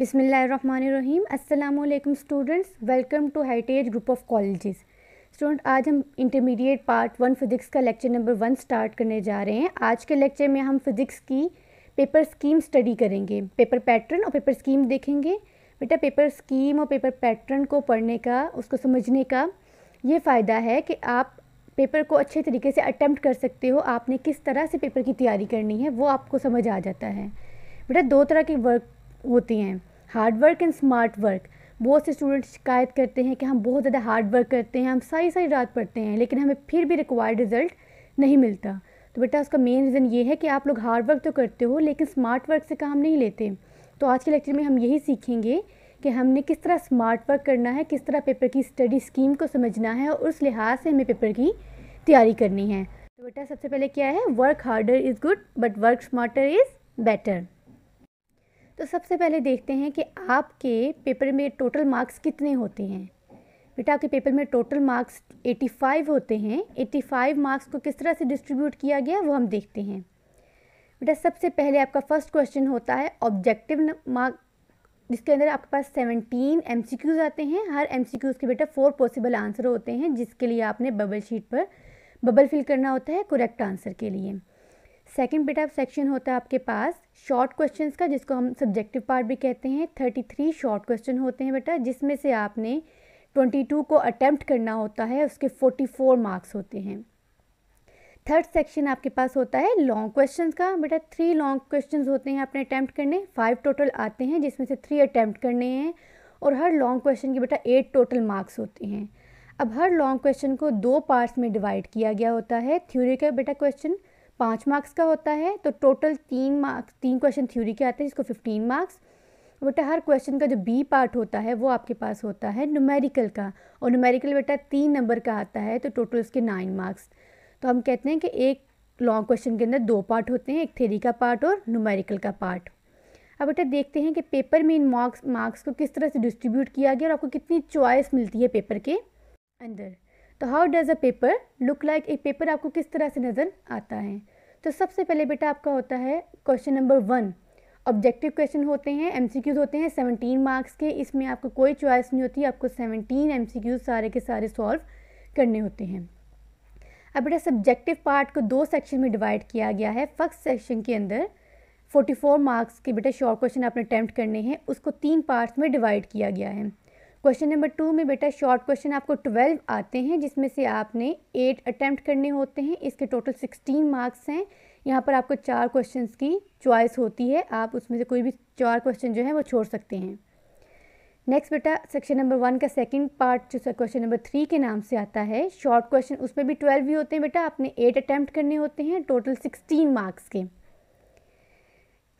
बिसमीम अल्लाम students welcome to heritage group of colleges student आज हम इंटरमीडिएट पार्ट वन फिज़िक्स का लेक्चर नंबर वन स्टार्ट करने जा रहे हैं आज के लेक्चर में हम फिज़िक्स की पेपर स्कीम स्टडी करेंगे पेपर पैटर्न और पेपर स्कीम देखेंगे बेटा पेपर स्कीम और पेपर पैटर्न को पढ़ने का उसको समझने का ये फ़ायदा है कि आप पेपर को अच्छे तरीके से अटैम्प्ट कर सकते हो आपने किस तरह से पेपर की तैयारी करनी है वो आपको समझ आ जाता है बेटा दो तरह के वर्क होती हैं hard work and smart work बहुत से स्टूडेंट शिकायत करते हैं कि हम बहुत ज़्यादा हार्ड वर्क करते हैं हम सारी सारी रात पढ़ते हैं लेकिन हमें फिर भी रिक्वायर्ड रिज़ल्ट नहीं मिलता तो बेटा उसका मेन रीज़न ये है कि आप लोग हार्ड वर्क तो करते हो लेकिन स्मार्ट वर्क से काम नहीं लेते तो आज के लेक्चर में हम यही सीखेंगे कि हमने किस तरह स्मार्ट वर्क करना है किस तरह पेपर की स्टडी स्कीम को समझना है और उस लिहाज से हमें पेपर की तैयारी करनी है तो बेटा सबसे पहले क्या है work harder is good but work smarter is better तो सबसे पहले देखते हैं कि आपके पेपर में टोटल मार्क्स कितने होते हैं बेटा आपके पेपर में टोटल मार्क्स 85 होते हैं 85 मार्क्स को किस तरह से डिस्ट्रीब्यूट किया गया वो हम देखते हैं बेटा सबसे पहले आपका फर्स्ट क्वेश्चन होता है ऑब्जेक्टिव मार्क जिसके अंदर आपके पास 17 एम आते हैं हर एम के बेटा फोर पॉसिबल आंसर होते हैं जिसके लिए आपने बबल शीट पर बबल फिल करना होता है करेक्ट आंसर के लिए सेकेंड बेटा सेक्शन होता है आपके पास शॉर्ट क्वेश्चंस का जिसको हम सब्जेक्टिव पार्ट भी कहते हैं थर्टी थ्री शॉर्ट क्वेश्चन होते हैं बेटा जिसमें से आपने ट्वेंटी टू को अटैम्प्ट करना होता है उसके फोर्टी फोर मार्क्स होते हैं थर्ड सेक्शन आपके पास होता है लॉन्ग क्वेश्चंस का बेटा थ्री लॉन्ग क्वेश्चंस होते हैं आपने अटैम्प्ट करने फाइव टोटल आते हैं जिसमें से थ्री अटैम्प्ट करने हैं और हर लॉन्ग क्वेश्चन के बेटा एट टोटल मार्क्स होते हैं अब हर लॉन्ग क्वेश्चन को दो पार्ट्स में डिवाइड किया गया होता है थ्योरी का बेटा क्वेश्चन पाँच मार्क्स का होता है तो टोटल तीन मार्क्स तीन क्वेश्चन थ्योरी के आते हैं जिसको फिफ्टीन मार्क्स बेटा हर क्वेश्चन का जो बी पार्ट होता है वो आपके पास होता है न्यूमेरिकल का और न्यूमेरिकल बेटा तीन नंबर का आता है तो टोटल उसके नाइन मार्क्स तो हम कहते हैं कि एक लॉन्ग क्वेश्चन के अंदर दो पार्ट होते हैं एक थ्योरी का पार्ट और न्यूमेरिकल का पार्ट अब बेटा देखते हैं कि पेपर में इन मार्क्स मार्क्स को किस तरह से डिस्ट्रीब्यूट किया गया और आपको कितनी चॉइस मिलती है पेपर के अंदर तो how does a paper look like a paper आपको किस तरह से नज़र आता है तो सबसे पहले बेटा आपका होता है question number one objective question होते हैं एमसीक्यूज होते हैं सेवनटीन मार्क्स के इसमें आपको कोई चॉइस नहीं होती आपको सेवनटीन एमसीक्यूज सारे के सारे सॉल्व करने होते हैं अब बेटा सब्जेक्टिव पार्ट को दो सेक्शन में डिवाइड किया गया है फर्स्ट सेक्शन के अंदर 44 मार्क्स के बेटा शॉर्ट क्वेश्चन आपने अटैम्प्ट करने हैं उसको तीन पार्ट्स में डिवाइड किया गया है क्वेश्चन नंबर टू में बेटा शॉर्ट क्वेश्चन आपको ट्वेल्व आते हैं जिसमें से आपने एट अटैम्प्ट करने होते हैं इसके टोटल सिक्सटीन मार्क्स हैं यहाँ पर आपको चार क्वेश्चन की चॉइस होती है आप उसमें से कोई भी चार क्वेश्चन जो है वो छोड़ सकते हैं नेक्स्ट बेटा सेक्शन नंबर वन का सेकंड पार्ट जो क्वेश्चन नंबर थ्री के नाम से आता है शॉर्ट क्वेश्चन उसमें भी ट्वेल्व ही होते हैं बेटा आपने एट अटैम्प्ट करने होते हैं टोटल सिक्सटीन मार्क्स के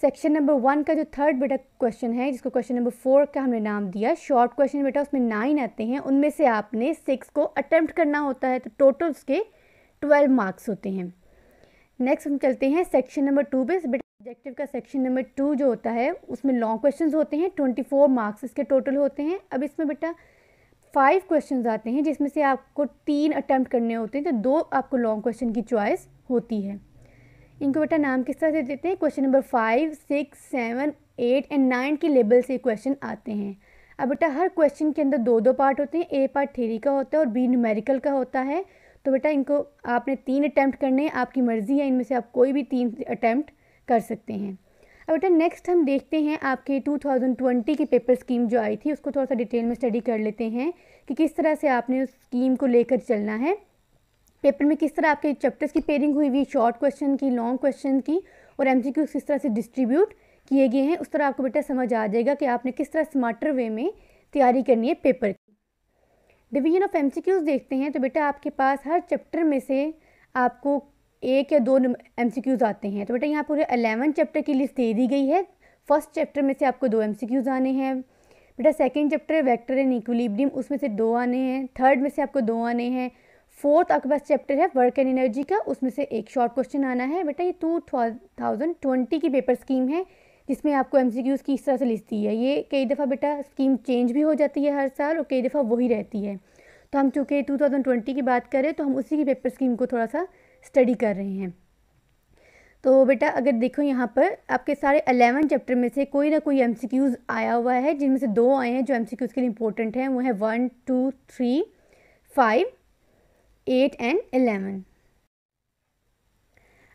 सेक्शन नंबर वन का जो थर्ड बेटा क्वेश्चन है जिसको क्वेश्चन नंबर फोर का हमने नाम दिया शॉर्ट क्वेश्चन बेटा उसमें नाइन आते हैं उनमें से आपने सिक्स को अटैम्प्ट करना होता है तो टोटल उसके ट्वेल्व मार्क्स होते हैं नेक्स्ट हम चलते हैं सेक्शन नंबर टू पे बेटा ऑब्जेक्टिव का सेक्शन नंबर टू जो होता है उसमें लॉन्ग क्वेश्चन होते हैं ट्वेंटी फोर मार्क्स इसके टोटल होते हैं अब इसमें बेटा फाइव क्वेश्चन आते हैं जिसमें से आपको तीन अटैम्प्ट करने होते हैं तो दो आपको लॉन्ग क्वेश्चन की चॉइस होती है इनको बेटा नाम किस तरह से देते हैं question number five six seven eight and nine के लेबल से क्वेश्चन आते हैं अब बेटा हर क्वेश्चन के अंदर दो दो पार्ट होते हैं ए पार्ट थेरी का होता है और बी न्यूमेरिकल का होता है तो बेटा इनको आपने तीन अटैम्प्ट करने आपकी मर्ज़ी है इनमें से आप कोई भी तीन अटैम्प्ट कर सकते हैं अब बेटा नेक्स्ट हम देखते हैं आपके 2020 की पेपर स्कीम जो आई थी उसको थोड़ा सा डिटेल में स्टडी कर लेते हैं कि किस तरह से आपने उस स्कीम को लेकर चलना है पेपर में किस तरह आपके चैप्टर्स की पेयरिंग हुई हुई शॉर्ट क्वेश्चन की लॉन्ग क्वेश्चन की और एम किस तरह से डिस्ट्रीब्यूट किए गए हैं उस तरह आपको बेटा समझ आ जाएगा कि आपने किस तरह स्मार्टर वे में तैयारी करनी है पेपर की डिवीजन ऑफ एम देखते हैं तो बेटा आपके पास हर चैप्टर में से आपको एक या दो एम आते हैं तो बेटा यहाँ पूरे अलेवन चैप्टर की लिस्ट दे दी गई है फर्स्ट चैप्टर में से आपको दो एम आने हैं बेटा second chapter vector and equilibrium उसमें से दो आने हैं थर्ड में से आपको दो आने हैं फोर्थ आपके पास चैप्टर है वर्क एंड एनर्जी का उसमें से एक शॉर्ट क्वेश्चन आना है बेटा ये टू थाउजेंड ट्वेंटी की पेपर स्कीम है जिसमें आपको एम सी की इस तरह से लिस्ट दी है ये कई दफ़ा बेटा स्कीम चेंज भी हो जाती है हर साल और कई दफ़ा वही रहती है तो हम चूँकि टू की बात करें तो हम उसी की पेपर स्कीम को थोड़ा सा स्टडी कर रहे हैं तो बेटा अगर देखो यहाँ पर आपके सारे अलेवन चैप्टर में से कोई ना कोई एम आया हुआ है जिनमें से दो आए हैं जो एम के लिए इंपॉर्टेंट हैं वो है one two three five eight and eleven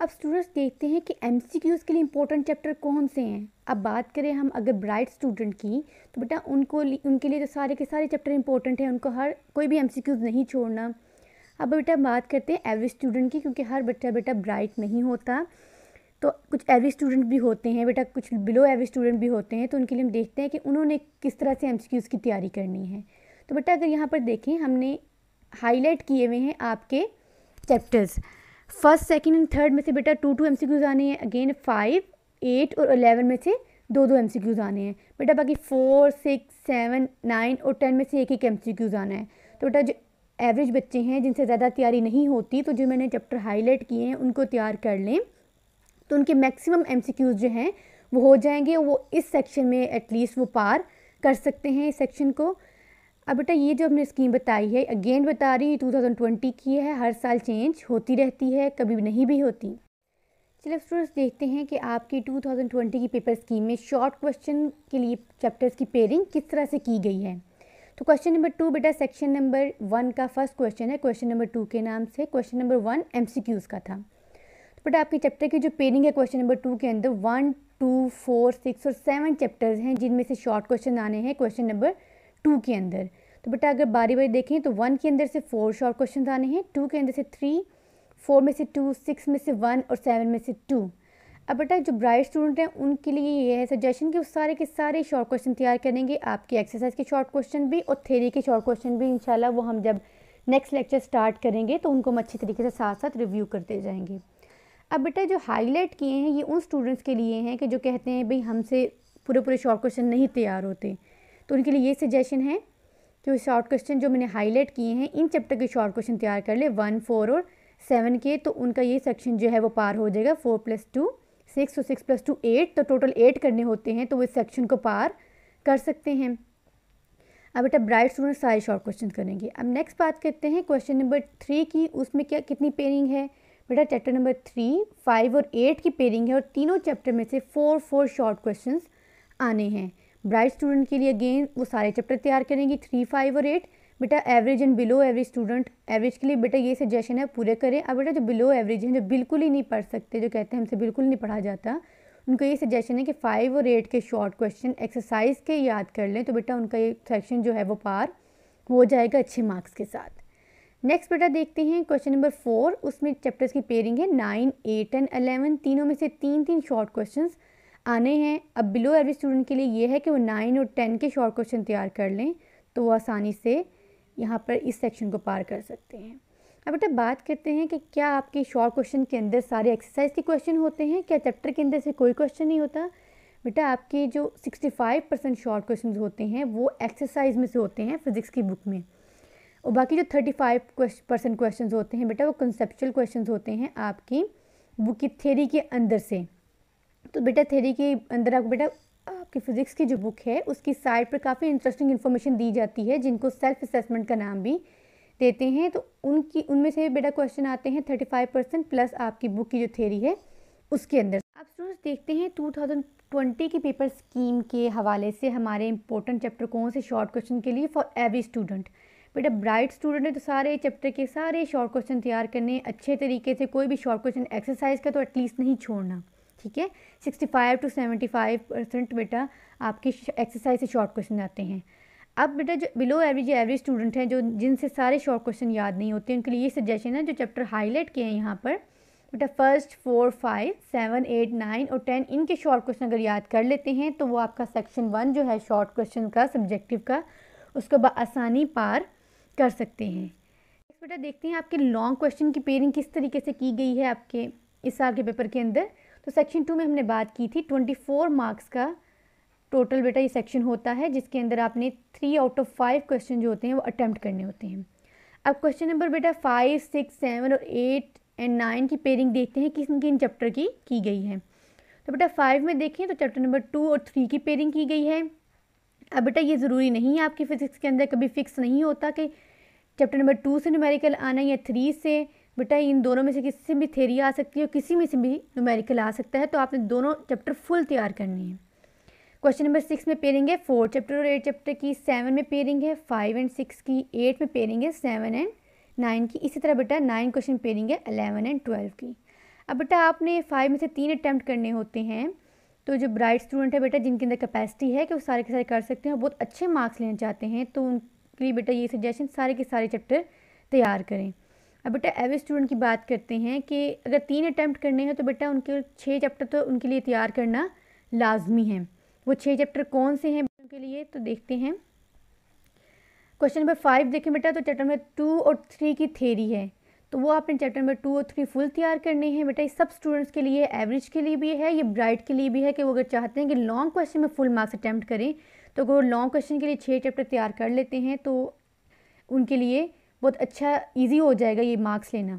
अब स्टूडेंट्स देखते हैं कि एम के लिए इंपॉर्टेंट चैप्टर कौन से हैं अब बात करें हम अगर ब्राइट स्टूडेंट की तो बेटा उनको उनके लिए तो सारे के सारे चैप्टर इंपॉर्टेंट हैं उनको हर कोई भी एम नहीं छोड़ना अब बेटा बात करते हैं एवरेज स्टूडेंट की क्योंकि हर बच्चा बेटा ब्राइट नहीं होता तो कुछ एवरेज स्टूडेंट भी होते हैं बेटा कुछ बिलो एवरेज स्टूडेंट भी होते हैं तो उनके लिए हम देखते हैं कि उन्होंने किस तरह से एम की तैयारी करनी है तो बेटा अगर यहाँ पर देखें हमने हाईलाइट किए हुए हैं आपके chapters first second and third में से बेटा two two M C Qs आने हैं अगेन फाइव एट और अलेवन में से दो दो एम सी क्यूज़ आने हैं बेटा बाकी फोर सिक्स सेवन नाइन और टेन में से एक एक एम सी क्यूज़ आना है तो बेटा जो एवरेज बच्चे हैं जिनसे ज़्यादा तैयारी नहीं होती तो जो मैंने चैप्टर हाईलाइट किए हैं उनको तैयार कर लें तो उनके मैक्सिमम एम सी क्यूज़ जो हैं वो हो जाएंगे वो इस सेक्शन में एटलीस्ट वो पार कर सकते हैं इस सेक्शन को अब बेटा ये जो हमने स्कीम बताई है अगेन बता रही है 2020 की है हर साल चेंज होती रहती है कभी नहीं भी होती चलिए स्टूडेंट्स देखते हैं कि आपकी 2020 की पेपर स्कीम में शॉर्ट क्वेश्चन के लिए चैप्टर्स की पेयरिंग किस तरह से की गई है तो क्वेश्चन नंबर टू बेटा सेक्शन नंबर वन का फर्स्ट क्वेश्चन है क्वेश्चन नंबर टू के नाम से क्वेश्चन नंबर वन एम का था तो बेटा आपके चैप्टर की जो पेयरिंग है क्वेश्चन नंबर टू के अंदर वन टू फोर सिक्स और सेवन चैप्टर्स हैं जिनमें से शॉर्ट क्वेश्चन आने हैं क्वेश्चन नंबर टू के अंदर तो बेटा अगर बारी बारी देखें तो वन के अंदर से फोर शॉर्ट क्वेश्चन आने हैं टू के अंदर से थ्री फोर में से टू सिक्स में से वन और सेवन में से टू अब बेटा जो ब्राइट स्टूडेंट हैं उनके लिए ये है सजेशन कि वो सारे के सारे शॉर्ट क्वेश्चन तैयार करेंगे आपके एक्सरसाइज के शॉर्ट क्वेश्चन भी और थेरी के शॉर्ट क्वेश्चन भी इंशाल्लाह वो हम जब नेक्स्ट लेक्चर स्टार्ट करेंगे तो उनको हम अच्छे तरीके से साथ साथ रिव्यू करते जाएंगे अब बेटा जो हाईलाइट किए हैं ये उन स्टूडेंट्स के लिए हैं कि जो कहते हैं भाई हमसे पूरे पूरे शॉर्ट क्वेश्चन नहीं तैयार होते तो उनके लिए ये सजेशन है कि वो शॉर्ट क्वेश्चन जो मैंने हाईलाइट किए हैं इन चैप्टर के शॉर्ट क्वेश्चन तैयार कर ले वन फोर और सेवन के तो उनका ये सेक्शन जो है वो पार हो जाएगा फोर प्लस टू सिक्स और सिक्स प्लस टू एट तो टोटल एट करने होते हैं तो वो इस सेक्शन को पार कर सकते हैं अब बेटा ब्राइट स्टूडेंट सारे शॉर्ट क्वेश्चन करेंगे अब नेक्स्ट बात करते हैं क्वेश्चन नंबर थ्री की उसमें क्या कितनी पेयरिंग है बेटा चैप्टर नंबर थ्री फाइव और एट की पेयरिंग है और तीनों चैप्टर में से फोर फोर शॉर्ट क्वेश्चन आने हैं ब्राइट स्टूडेंट के लिए अगेन वो सारे चैप्टर तैयार करेंगी थ्री फाइव और एट बेटा average and below average student average के लिए बेटा ये सजेशन है पूरे करें अब बेटा जो बिलो एवरेज हैं जो बिल्कुल ही नहीं पढ़ सकते जो कहते हैं हमसे बिल्कुल नहीं पढ़ा जाता उनको ये सजेशन है कि फाइव और एट के शॉर्ट क्वेश्चन एक्सरसाइज के याद कर लें तो बेटा उनका ये सेक्शन जो है वो पार हो जाएगा अच्छे मार्क्स के साथ नेक्स्ट बेटा देखते हैं क्वेश्चन नंबर फोर उसमें चैप्टर्स की पेयरिंग है नाइन एट एंड अलेवन तीनों में से तीन तीन शॉर्ट क्वेश्चंस आने हैं अब बिलो एवरेज स्टूडेंट के लिए ये है कि वो नाइन और टेन के शॉर्ट क्वेश्चन तैयार कर लें तो वो आसानी से यहाँ पर इस सेक्शन को पार कर सकते हैं अब बेटा बात करते हैं कि क्या आपके शॉर्ट क्वेश्चन के अंदर सारे एक्सरसाइज के क्वेश्चन होते हैं क्या चैप्टर के अंदर से कोई क्वेश्चन नहीं होता बेटा आपके जो 65 परसेंट शॉर्ट क्वेश्चन होते हैं वो एक्सरसाइज में से होते हैं फिज़िक्स की बुक में और बाकी जो 35 परसेंट क्वेश्चन होते हैं बेटा वो कंसेप्चुअल क्वेश्चन होते हैं आपकी बुक की थेरी के अंदर से तो बेटा थेरी के अंदर आपको बेटा आपकी फ़िज़िक्स की जो बुक है उसकी साइड पर काफ़ी इंटरेस्टिंग इन्फॉर्मेशन दी जाती है जिनको सेल्फ असेसमेंट का नाम भी देते हैं तो उनकी उनमें से बेटा क्वेश्चन आते हैं थर्टी फाइव परसेंट प्लस आपकी बुक की जो थेरी है उसके अंदर अब स्टूडेंट्स देखते हैं टू थाउजेंड ट्वेंटी की पेपर स्कीम के हवाले से हमारे इंपॉर्टेंट चैप्टर कौन से शॉर्ट क्वेश्चन के लिए फॉर एवरी स्टूडेंट बेटा ब्राइट स्टूडेंट है तो सारे चैप्टर के सारे शॉर्ट क्वेश्चन तैयार करने अच्छे तरीके से कोई भी शॉर्ट क्वेश्चन एक्सरसाइज का तो एटलीस्ट नहीं छोड़ना ठीक है sixty five to seventy five percent बेटा आपकी एक्सरसाइज से शॉर्ट क्वेश्चन आते हैं अब बेटा जो बिलो एवरेज एवरेज स्टूडेंट हैं जो जिनसे सारे शॉर्ट क्वेश्चन याद नहीं होते उनके लिए ये सजेशन है जो चैप्टर हाईलाइट किए हैं यहाँ पर बेटा first four five seven eight nine और टेन इनके शॉर्ट क्वेश्चन अगर याद कर लेते हैं तो वो आपका सेक्शन वन जो है शॉर्ट क्वेश्चन का सब्जेक्टिव का उसको आसानी पार कर सकते हैं बेटा देखते हैं आपके लॉन्ग क्वेश्चन की पेयरिंग किस तरीके से की गई है आपके इस साल के पेपर के अंदर तो सेक्शन टू में हमने बात की थी ट्वेंटी फोर मार्क्स का टोटल बेटा ये सेक्शन होता है जिसके अंदर आपने three out of five question जो होते हैं वो अटैम्प्ट करने होते हैं अब क्वेश्चन नंबर बेटा फाइव सिक्स सेवन और एट एंड नाइन की पेयरिंग देखते हैं किस किन चैप्टर की की गई है तो बेटा फाइव में देखें तो चैप्टर नंबर टू और थ्री की पेयरिंग की गई है अब बेटा ये ज़रूरी नहीं है आपकी फिजिक्स के अंदर कभी फिक्स नहीं होता कि चैप्टर नंबर टू से न्यूमेरिकल आना या थ्री से बेटा इन दोनों में से किसी से भी थेरी आ सकती है और किसी में से भी नुमेरिकल आ सकता है तो आपने दोनों चैप्टर फुल तैयार करनी है क्वेश्चन नंबर सिक्स में पेयरिंग है फोर चैप्टर और एट चैप्टर की सेवन में पेयरिंग है फाइव एंड सिक्स की एट में पेयरिंग है सेवन एंड नाइन की इसी तरह बेटा नाइन क्वेश्चन पेयरिंग है अलेवन एंड ट्वेल्व की अब बेटा आपने फाइव में से तीन अटैम्प्ट करने होते हैं तो जो ब्राइट स्टूडेंट है बेटा जिनके अंदर कैपेसिटी है कि वो सारे के सारे कर सकते हैं और बहुत अच्छे मार्क्स लेना चाहते हैं तो उनके लिए बेटा ये सजेशन सारे के सारे चैप्टर तैयार करें अब बेटा एवरेज स्टूडेंट की बात करते हैं कि अगर तीन अटैम्प्ट करने हैं तो बेटा उनके छः चैप्टर तो उनके लिए तैयार करना लाजमी है वो छः चैप्टर कौन से हैं बच्चों के लिए तो देखते हैं क्वेश्चन नंबर फाइव देखें बेटा तो चैप्टर नंबर टू और थ्री की थेरी है तो वो आपने चैप्टर नंबर टू और थ्री फुल तैयार करने हैं बेटा ये सब स्टूडेंट्स के लिए एवरेज के लिए भी है ये ब्राइट के लिए भी है कि वो अगर चाहते हैं कि लॉन्ग क्वेश्चन में फुल मार्क्स अटैम्प्ट करें तो अगर वो लॉन्ग क्वेश्चन के लिए छः चैप्टर तैयार कर लेते हैं तो उनके लिए बहुत अच्छा ईजी हो जाएगा ये मार्क्स लेना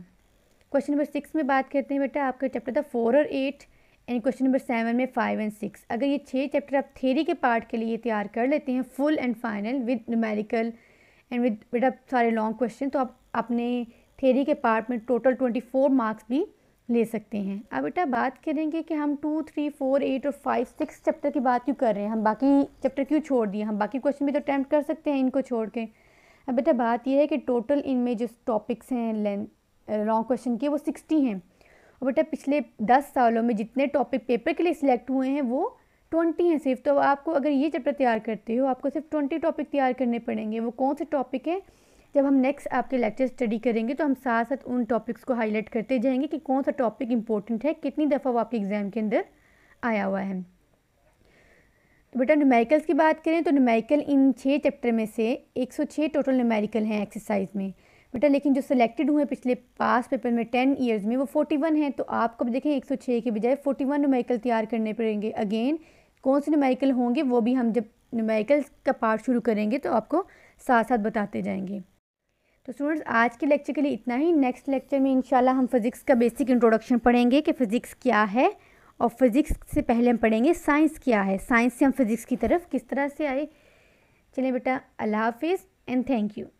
क्वेश्चन नंबर सिक्स में बात करते हैं बेटा आपका चैप्टर था फोर और eight and question number seven में फाइव एंड सिक्स अगर ये छः चैप्टर आप थेरी के पार्ट के लिए तैयार कर लेते हैं full and final with numerical and with बेटा सारे लॉन्ग क्वेश्चन तो आप अपने थेरी के पार्ट में टोटल ट्वेंटी फोर मार्क्स भी ले सकते हैं अब बेटा बात करेंगे कि हम टू थ्री फोर एट और फाइव सिक्स चैप्टर की बात क्यों कर रहे हैं हम बाकी चैप्टर क्यों छोड़ दिए हम बाकी क्वेश्चन भी तो अटैम्प्ट कर सकते हैं इनको छोड़ के अब बेटा बात यह है कि टोटल इनमें जो टॉपिक्स हैं लॉन्ग क्वेश्चन के वो सिक्सटी हैं और बेटा पिछले दस सालों में जितने टॉपिक पेपर के लिए सिलेक्ट हुए हैं वो ट्वेंटी हैं सिर्फ तो आपको अगर ये चैप्टर तैयार करते हो आपको सिर्फ ट्वेंटी टॉपिक तैयार करने पड़ेंगे वो कौन से टॉपिक हैं जब हम नेक्स्ट आपके लेक्चर स्टडी करेंगे तो हम साथ साथ उन टॉपिक्स को हाईलाइट करते जाएंगे कि कौन सा टॉपिक इंपॉर्टेंट है कितनी दफ़ा वो आपके एग्ज़ाम के अंदर आया हुआ है तो बेटा न्यूमेरिकल्स की बात करें तो न्यूमेरिकल इन छः चैप्टर में से 106 टोटल न्यूमेरिकल हैं एक्सरसाइज में बेटा लेकिन जो सिलेक्टेड हुए पिछले पास पेपर में टेन ईयर्स में वो फोर्टी वन हैं तो आपको देखें एक सौ छः के बजाय फोर्टी वन न्यूमेरिकल तैयार करने पड़ेंगे अगेन कौन से न्यूमेरिकल होंगे वो भी हम जब न्यूमेरिकल्स का पार्ट शुरू करेंगे तो आपको साथ साथ बताते जाएंगे तो स्टूडेंट्स आज के लेक्चर के लिए इतना ही नेक्स्ट लेक्चर में इंशाल्लाह हम फिज़िक्स का बेसिक इंट्रोडक्शन पढ़ेंगे कि फ़िज़िक्स क्या है और फिज़िक्स से पहले हम पढ़ेंगे साइंस क्या है साइंस से हम फिज़िक्स की तरफ किस तरह से आए चलिए बेटा अल्लाह हाफिज़ एंड थैंक यू